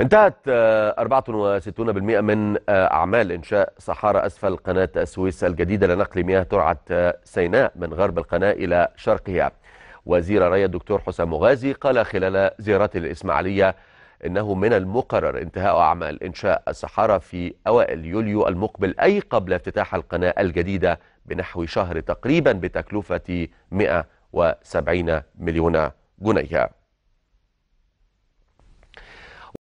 انتهت 64% آه، من آه، أعمال إنشاء صحارى أسفل قناة السويس الجديدة لنقل مياه ترعة آه، سيناء من غرب القناة إلى شرقها وزير ري الدكتور حسام مغازي قال خلال زيارته للإسماعيلية إنه من المقرر انتهاء أعمال إنشاء الصحارى في أوائل يوليو المقبل أي قبل افتتاح القناة الجديدة بنحو شهر تقريبا بتكلفة 170 مليون جنيه